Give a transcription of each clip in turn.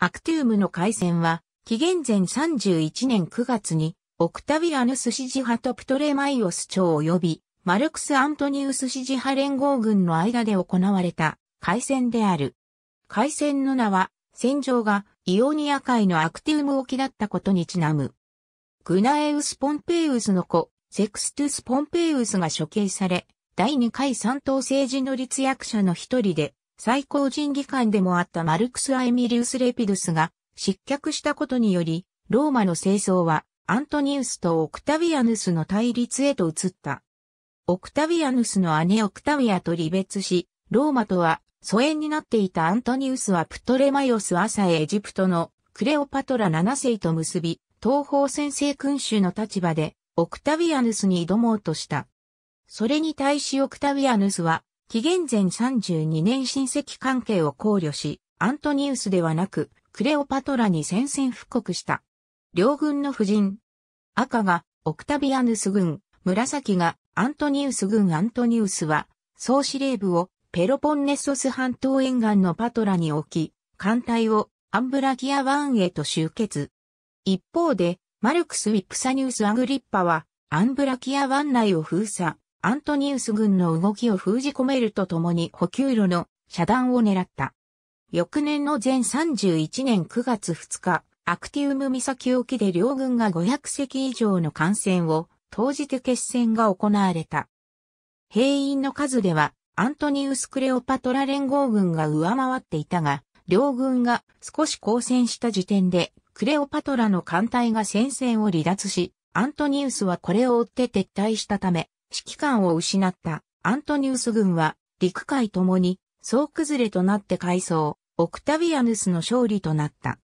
アクティウムの海戦は、紀元前31年9月に、オクタビアヌス支持派とプトレマイオス朝及び、マルクス・アントニウス支持派連合軍の間で行われた海戦である。海戦の名は、戦場がイオニア海のアクティウム沖だったことにちなむ。グナエウス・ポンペイウスの子、セクストゥス・ポンペイウスが処刑され、第2回三等政治の立役者の一人で、最高人議官でもあったマルクス・アエミリウス・レピドゥスが失脚したことにより、ローマの政争はアントニウスとオクタビアヌスの対立へと移った。オクタビアヌスの姉オクタヴィアと離別し、ローマとは疎遠になっていたアントニウスはプトレマイオス朝へエジプトのクレオパトラ7世と結び、東方先制君主の立場でオクタビアヌスに挑もうとした。それに対しオクタビアヌスは紀元前32年親戚関係を考慮し、アントニウスではなく、クレオパトラに宣戦布告した。両軍の夫人。赤が、オクタビアヌス軍、紫が、アントニウス軍アントニウスは、総司令部を、ペロポンネソス半島沿岸のパトラに置き、艦隊を、アンブラギア湾へと集結。一方で、マルクス・ウィプサニウス・アグリッパは、アンブラキア湾内を封鎖、アントニウス軍の動きを封じ込めるとともに補給路の遮断を狙った。翌年の全31年9月2日、アクティウム岬沖で両軍が500隻以上の艦船を投じて決戦が行われた。兵員の数ではアントニウス・クレオパトラ連合軍が上回っていたが、両軍が少し交戦した時点でクレオパトラの艦隊が戦線を離脱し、アントニウスはこれを追って撤退したため、指揮官を失ったアントニウス軍は陸海ともに総崩れとなって改装、オクタビアヌスの勝利となった。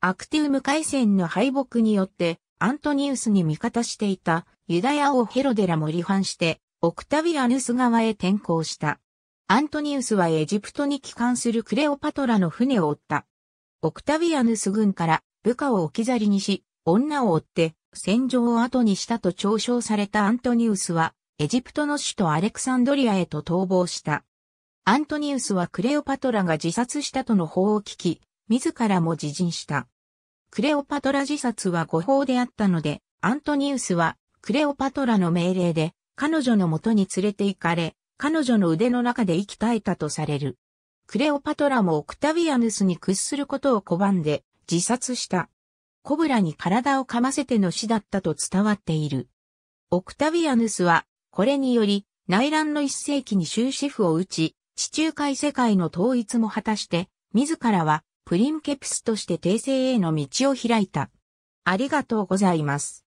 アクティウム海戦の敗北によってアントニウスに味方していたユダヤ王ヘロデラも離反してオクタビアヌス側へ転向した。アントニウスはエジプトに帰還するクレオパトラの船を追った。オクタビアヌス軍から部下を置き去りにし、女を追って戦場を後にしたと嘲笑されたアントニウスはエジプトの首都アレクサンドリアへと逃亡した。アントニウスはクレオパトラが自殺したとの報を聞き、自らも自陣した。クレオパトラ自殺は誤報であったので、アントニウスはクレオパトラの命令で彼女の元に連れて行かれ、彼女の腕の中で息絶えたとされる。クレオパトラもオクタヴィアヌスに屈することを拒んで自殺した。コブラに体を噛ませての死だったと伝わっている。オクタヴィアヌスはこれにより、内乱の一世紀に終止符を打ち、地中海世界の統一も果たして、自らはプリンケプスとして訂正への道を開いた。ありがとうございます。